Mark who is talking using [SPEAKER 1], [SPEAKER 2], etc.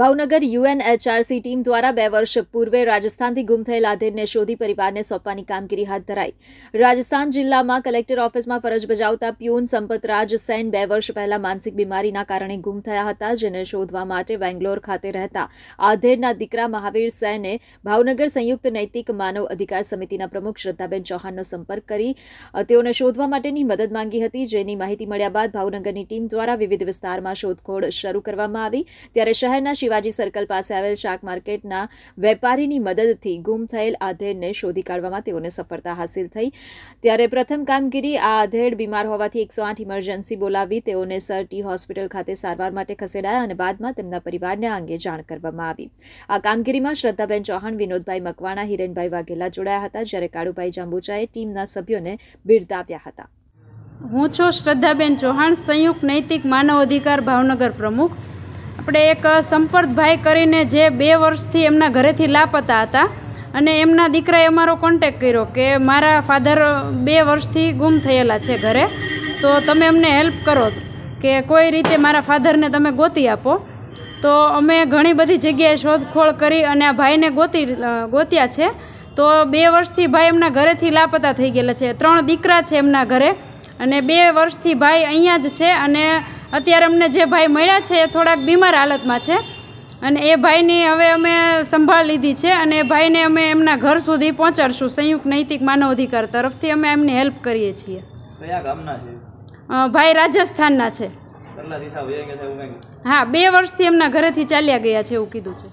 [SPEAKER 1] Bhavnagar યુએનએચઆરસી team દ્વારા બે વર્ષ પૂર્વે રાજસ્થાનથી ગુમ થયેલ આધેડને શોધી પરિવારને સોંપવાની કામગીરી હાથ ધરાઈ રાજસ્થાન જિલ્લામાં કલેક્ટર ઓફિસમાં ફરજ બજાવતા પ્યુન સંપતરાજ સેન બે વર્ષ પહેલા માનસિક બીમારીના કારણે ગુમ થયા હતા જેને શોધવા માટે બેંગ્લોર ખાતે રહેતા આધેરના દીકરા મહાવીર સેને ભાવનગર સંયુક્ત નૈતિક માનવ અધિકાર સમિતિના પ્રમુખ શ્રદ્ધાબેન ચૌહાણનો સંપર્ક કરી તેઓને શોધવા માટેની મદદ માંગી હતી જેની માહિતી મળ્યા બાદ ભાવનગરની ટીમ દ્વારા વિવિધ વિસ્તારમાં શોધખોળ શરૂ કરવામાં આવી ત્યારે શહેરના શિવાજી સર્કલ પાસે આવેલ શાક માર્કેટના વેપારીની મદદથી ગુમ થયેલ આધેડને શોધી કાઢવામાં તેઓને સફળતા હાંસિલ થઈ ત્યારે પ્રથમ કામગીરી આ આધેડ બીમાર હોવાથી એકસો આઠ ઇમરજન્સી બોલાવી તેઓને સરટી હોસ્પિટલ ખાતે સારવાર માટે ખસેડાયા અને બાદમાં તેમના પરિવારને આ અંગે જાણ કરવામાં આવી આ કામગીરીમાં શ્રદ્ધાબેન ચૌહાણ વિનોદભાઈ મકવાણા હિરેનભાઈ વાઘેલા જોડાયા હતા જ્યારે કાળુભાઈ જાંબુચાએ ટીમના સભ્યોને બિરદાવ્યા હતા
[SPEAKER 2] હું છું શ્રદ્ધાબેન ચૌહાણ સંયુક્ત નૈતિક માનવ અધિકાર ભાવનગર પ્રમુખ આપણે એક સંપર્કભાઈ કરીને જે બે વર્ષથી એમના ઘરેથી લાપતા હતા અને એમના દીકરાએ અમારો કોન્ટેક કર્યો કે મારા ફાધર બે વર્ષથી ગુમ થયેલા છે ઘરે તો તમે અમને હેલ્પ કરો કે કોઈ રીતે મારા ફાધરને તમે ગોતી આપો તો અમે ઘણી બધી જગ્યાએ શોધખોળ કરી અને આ ભાઈને ગોતી ગોત્યા છે તો બે વર્ષથી ભાઈ એમના ઘરેથી લાપતા થઈ ગયેલા છે ત્રણ દીકરા છે એમના ઘરે અને બે વર્ષથી ભાઈ અહીંયા જ છે અને અત્યારે અમને જે ભાઈ મળ્યા છે એ થોડાક બીમાર હાલતમાં છે અને એ ભાઈની હવે અમે સંભાળ લીધી છે અને એ ભાઈને અમે એમના ઘર સુધી પહોંચાડશું સંયુક્ત નૈતિક માનવ અધિકાર તરફથી અમે એમની હેલ્પ કરીએ છીએ ભાઈ રાજસ્થાનના છે હા બે વર્ષથી એમના ઘરેથી ચાલ્યા
[SPEAKER 1] ગયા છે એવું કીધું છે